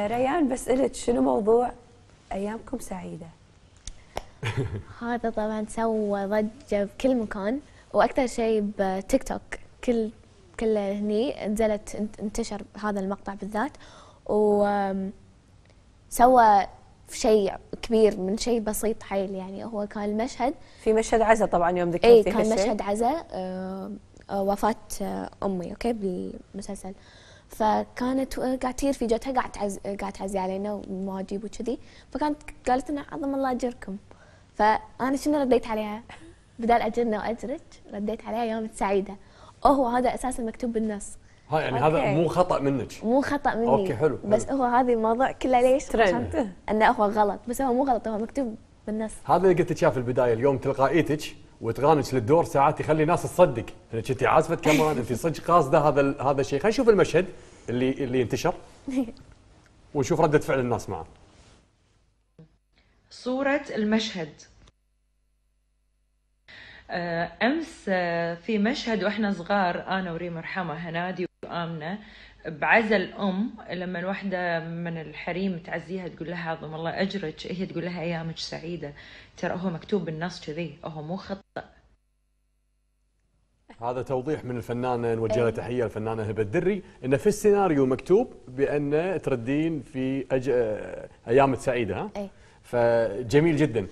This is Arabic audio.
ريان بسألك شنو موضوع أيامكم سعيدة؟ هذا طبعا سوى ضجة بكل مكان وأكثر شيء بتيك توك كل كل هني نزلت انتشر هذا المقطع بالذات وسوى شيء كبير من شيء بسيط حيل يعني هو كان المشهد في مشهد عزاء طبعا يوم ذكرتي اي كان مشهد عزاء آه، آه، وفاة أمي أوكي بالمسلسل فكانت آه، قاعد تير في جاتها قاعد تعز آه، قاعد تعزي علينا ومواجيب وكذي فكانت قالت لنا عظم الله اجركم فانا شنو رديت عليها؟ بدال اجرنا واجرك رديت عليها يوم سعيده وهو هذا اساسا مكتوب بالنص ها يعني أوكي. هذا مو خطا منك مو خطا مني اوكي حلو, حلو. بس هو هذا الموضوع كله ليش؟ ترند انه هو غلط بس هو مو غلط هو مكتوب بالنص هذا اللي قلت لك في البدايه اليوم تلقائيتك وتغانج للدور ساعات يخلي الناس تصدق انك انت عازفه كاميران انت صدق قاصده هذا هذا الشيء خلينا نشوف المشهد اللي اللي انتشر ونشوف رده فعل الناس معه صورة المشهد آه، امس آه، في مشهد واحنا صغار انا وريم رحمه هنادي آمنة بعزل الأم لما واحدة من الحريم تعزيها تقول لها عظم الله أجرك هي تقول لها أيامك سعيدة ترى هو مكتوب بالنص كذي هو مو خطأ هذا توضيح من الفنانه نوجه لها تحيه الفنانه هبه الدري انه في السيناريو مكتوب بان تردين في أج... آه، أيامك سعيده ها؟ أي. فجميل جدا